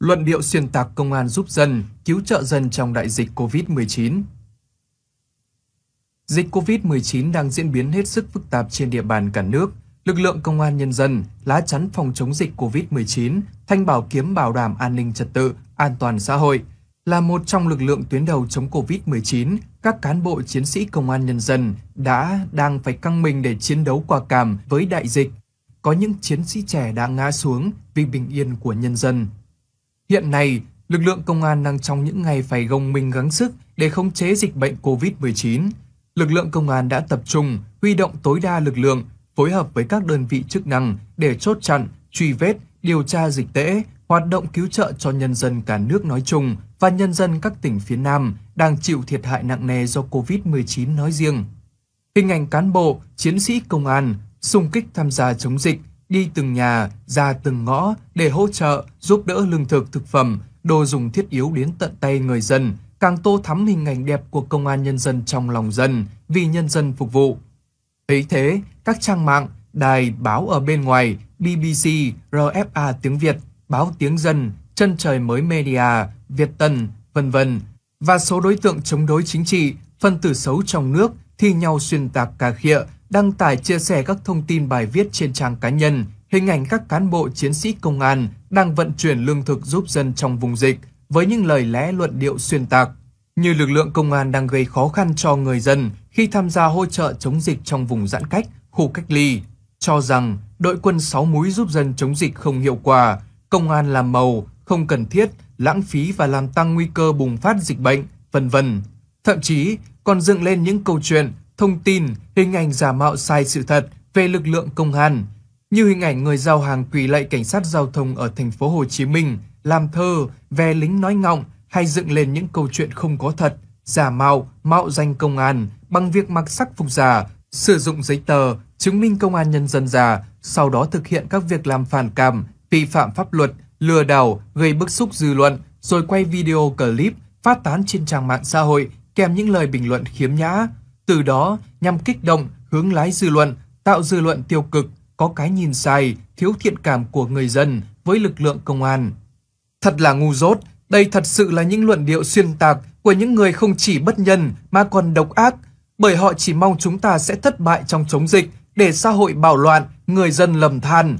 Luận điệu xuyên tạc công an giúp dân, cứu trợ dân trong đại dịch COVID-19 Dịch COVID-19 đang diễn biến hết sức phức tạp trên địa bàn cả nước. Lực lượng công an nhân dân, lá chắn phòng chống dịch COVID-19, thanh bảo kiếm bảo đảm an ninh trật tự, an toàn xã hội, là một trong lực lượng tuyến đầu chống COVID-19, các cán bộ chiến sĩ công an nhân dân đã đang phải căng mình để chiến đấu qua cảm với đại dịch. Có những chiến sĩ trẻ đã ngã xuống vì bình yên của nhân dân Hiện nay, lực lượng công an đang trong những ngày phải gồng mình gắng sức để khống chế dịch bệnh COVID-19. Lực lượng công an đã tập trung, huy động tối đa lực lượng, phối hợp với các đơn vị chức năng để chốt chặn, truy vết, điều tra dịch tễ, hoạt động cứu trợ cho nhân dân cả nước nói chung và nhân dân các tỉnh phía Nam đang chịu thiệt hại nặng nề do COVID-19 nói riêng. Hình ảnh cán bộ, chiến sĩ công an, xung kích tham gia chống dịch đi từng nhà, ra từng ngõ để hỗ trợ, giúp đỡ lương thực thực phẩm, đồ dùng thiết yếu đến tận tay người dân, càng tô thắm hình ảnh đẹp của công an nhân dân trong lòng dân, vì nhân dân phục vụ. Thấy thế, các trang mạng, đài báo ở bên ngoài, BBC, RFA tiếng Việt, báo tiếng dân, chân trời mới media, Việt Tân, vân vân và số đối tượng chống đối chính trị, phân tử xấu trong nước thi nhau xuyên tạc cà khịa đăng tải chia sẻ các thông tin bài viết trên trang cá nhân, hình ảnh các cán bộ chiến sĩ công an đang vận chuyển lương thực giúp dân trong vùng dịch với những lời lẽ luận điệu xuyên tạc, như lực lượng công an đang gây khó khăn cho người dân khi tham gia hỗ trợ chống dịch trong vùng giãn cách, khu cách ly, cho rằng đội quân sáu múi giúp dân chống dịch không hiệu quả, công an làm màu, không cần thiết, lãng phí và làm tăng nguy cơ bùng phát dịch bệnh, vân vân. Thậm chí còn dựng lên những câu chuyện thông tin, hình ảnh giả mạo sai sự thật về lực lượng công an, như hình ảnh người giao hàng quỳ lạy cảnh sát giao thông ở thành phố Hồ Chí Minh làm thơ về lính nói ngọng hay dựng lên những câu chuyện không có thật, giả mạo, mạo danh công an bằng việc mặc sắc phục giả, sử dụng giấy tờ, chứng minh công an nhân dân giả, sau đó thực hiện các việc làm phản cảm, vi phạm pháp luật, lừa đảo, gây bức xúc dư luận, rồi quay video clip phát tán trên trang mạng xã hội kèm những lời bình luận khiếm nhã từ đó nhằm kích động, hướng lái dư luận, tạo dư luận tiêu cực, có cái nhìn sai, thiếu thiện cảm của người dân với lực lượng công an. Thật là ngu dốt, đây thật sự là những luận điệu xuyên tạc của những người không chỉ bất nhân mà còn độc ác, bởi họ chỉ mong chúng ta sẽ thất bại trong chống dịch để xã hội bạo loạn, người dân lầm than,